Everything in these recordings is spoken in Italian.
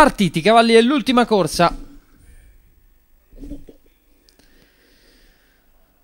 Partiti, cavalli dell'ultima corsa.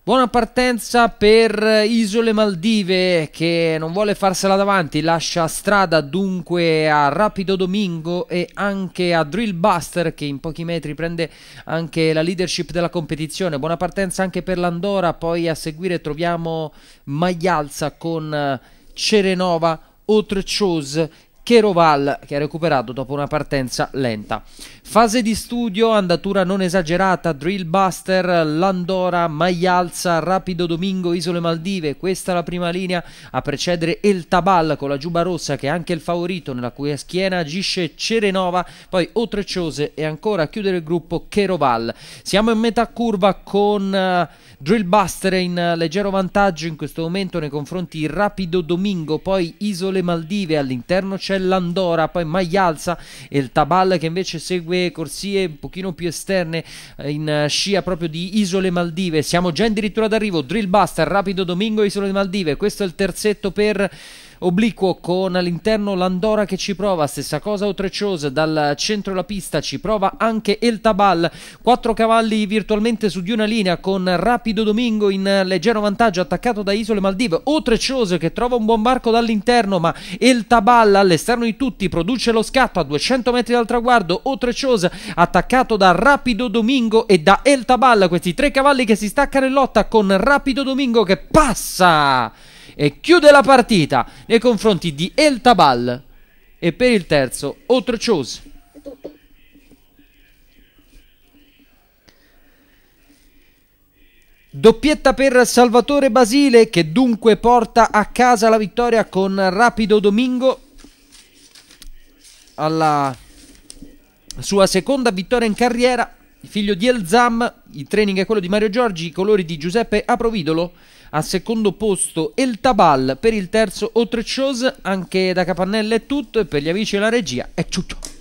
Buona partenza per Isole Maldive che non vuole farsela davanti, lascia strada dunque a Rapido Domingo e anche a Drill Buster che in pochi metri prende anche la leadership della competizione. Buona partenza anche per l'Andora, poi a seguire troviamo Maglialza con Cerenova Otrchos Cheroval che ha recuperato dopo una partenza lenta. Fase di studio, andatura non esagerata, drill buster, Landora, Maialza, Rapido Domingo, Isole Maldive, questa è la prima linea a precedere El Tabal con la giuba rossa che è anche il favorito nella cui schiena agisce Cerenova, poi Otreciose e ancora a chiudere il gruppo Cheroval. Siamo in metà curva con uh, drill buster in eh, leggero vantaggio in questo momento nei confronti Rapido Domingo, poi Isole Maldive all'interno c'è c'è l'Andora, poi Maglialza e il Tabal che invece segue corsie un pochino più esterne eh, in scia proprio di Isole Maldive. Siamo già addirittura d'arrivo, Drill Buster, Rapido Domingo, Isole Maldive. Questo è il terzetto per obliquo con all'interno l'Andora che ci prova, stessa cosa Otrecciose, dal centro della pista ci prova anche El Tabal, quattro cavalli virtualmente su di una linea con Rapido Domingo in leggero vantaggio attaccato da Isole Maldive, Otrecciose che trova un buon barco dall'interno ma El Tabal all'esterno di tutti produce lo scatto a 200 metri dal traguardo, Otrecciose attaccato da Rapido Domingo e da El Tabal, questi tre cavalli che si staccano in lotta con Rapido Domingo che passa! e chiude la partita nei confronti di El Tabal e per il terzo Otrchose. Doppietta per Salvatore Basile che dunque porta a casa la vittoria con Rapido Domingo alla sua seconda vittoria in carriera, figlio di El Zam, il training è quello di Mario Giorgi, i colori di Giuseppe Aprovidolo, al secondo posto El Tabal, per il terzo Otrechos, anche da Capannella è tutto e per gli amici e la regia è ciuccio.